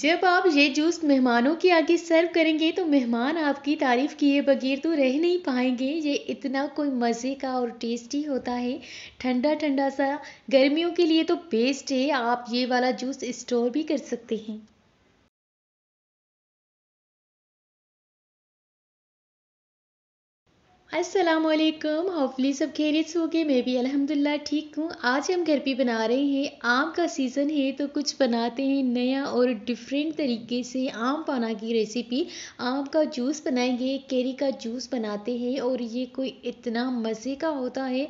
जब आप ये जूस मेहमानों के आगे सर्व करेंगे तो मेहमान आपकी तारीफ़ किए बगैर तो रह नहीं पाएंगे ये इतना कोई मज़े का और टेस्टी होता है ठंडा ठंडा सा गर्मियों के लिए तो बेस्ट है आप ये वाला जूस स्टोर भी कर सकते हैं असलकम होपली सब खैरियत हो गए मैं भी अल्हम्दुलिल्लाह ठीक हूँ आज हम घर पे बना रहे हैं आम का सीज़न है तो कुछ बनाते हैं नया और डिफरेंट तरीके से आम पाना की रेसिपी आम का जूस बनाएंगे कैरी का जूस बनाते हैं और ये कोई इतना मज़े का होता है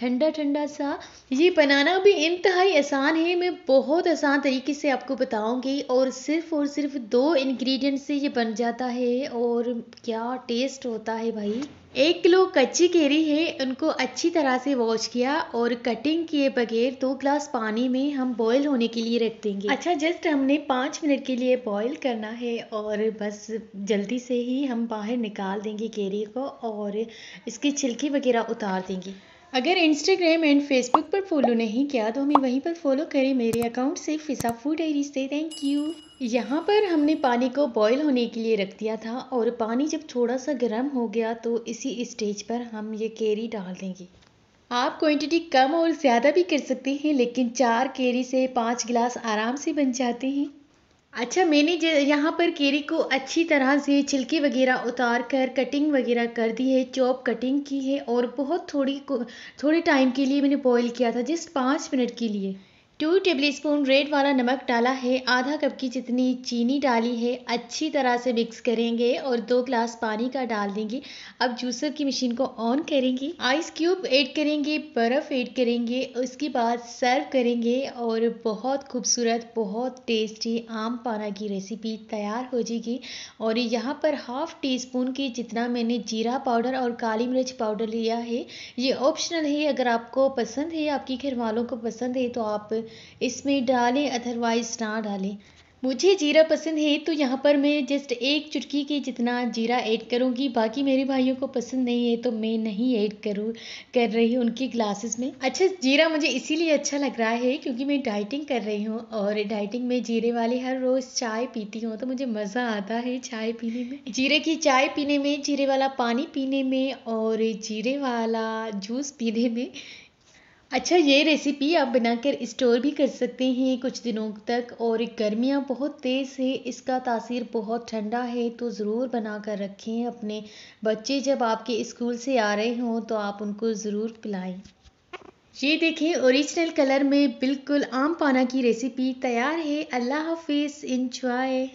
ठंडा ठंडा सा ये बनाना भी इंतहाई आसान है मैं बहुत आसान तरीके से आपको बताऊंगी और सिर्फ और सिर्फ दो इंग्रेडिएंट से ये बन जाता है और क्या टेस्ट होता है भाई एक किलो कच्ची केरी है उनको अच्छी तरह से वॉश किया और कटिंग किए बगैर दो ग्लास पानी में हम बॉईल होने के लिए रख देंगे अच्छा जस्ट हमने पाँच मिनट के लिए बॉईल करना है और बस जल्दी से ही हम बाहर निकाल देंगे केरी को और इसके छिलके वगैरह उतार देंगे अगर इंस्टाग्राम एंड फेसबुक पर फॉलो नहीं किया तो हमें वहीं पर फॉलो करें मेरे अकाउंट से फिसा फूड डायरी से थैंक यू यहाँ पर हमने पानी को बॉईल होने के लिए रख दिया था और पानी जब थोड़ा सा गर्म हो गया तो इसी स्टेज पर हम ये केरी डाल देंगे आप क्वांटिटी कम और ज़्यादा भी कर सकते हैं लेकिन चार केरी से पाँच गिलास आराम से बन जाते हैं अच्छा मैंने यहाँ पर केरी को अच्छी तरह से छिलके वगैरह उतार कर कटिंग वगैरह कर दी है चॉप कटिंग की है और बहुत थोड़ी थोड़े टाइम के लिए मैंने बॉईल किया था जस्ट पाँच मिनट के लिए टू टेबलस्पून रेड वाला नमक डाला है आधा कप की जितनी चीनी डाली है अच्छी तरह से मिक्स करेंगे और दो ग्लास पानी का डाल देंगे अब जूसर की मशीन को ऑन करेंगे आइस क्यूब ऐड करेंगे बर्फ़ ऐड करेंगे उसके बाद सर्व करेंगे और बहुत खूबसूरत बहुत टेस्टी आम पाना की रेसिपी तैयार हो जाएगी और यहाँ पर हाफ़ टी स्पून की जितना मैंने जीरा पाउडर और काली मिर्च पाउडर लिया है ये ऑप्शनल है अगर आपको पसंद है आपके घर वालों को पसंद है तो आप इसमें डालें अदरवाइज ना डालें मुझे जीरा पसंद है तो यहाँ पर मैं जस्ट एक चुटकी के जितना जीरा ऐड करूँगी बाकी मेरे भाइयों को पसंद नहीं है तो मैं नहीं ऐड करूँ कर रही हूँ उनकी ग्लासेस में अच्छा जीरा मुझे इसीलिए अच्छा लग रहा है क्योंकि मैं डाइटिंग कर रही हूँ और डाइटिंग में जीरे वाली हर रोज़ चाय पीती हूँ तो मुझे मज़ा आता है चाय पीने में जीरे की चाय पीने में जीरे वाला पानी पीने में और जीरे वाला जूस पीने में अच्छा ये रेसिपी आप बनाकर स्टोर भी कर सकते हैं कुछ दिनों तक और गर्मियाँ बहुत तेज़ है इसका तासीर बहुत ठंडा है तो ज़रूर बना कर रखें अपने बच्चे जब आपके स्कूल से आ रहे हों तो आप उनको ज़रूर पिलाएं ये देखें ओरिजिनल कलर में बिल्कुल आम पाना की रेसिपी तैयार है अल्लाह हाफिज़ इंजॉय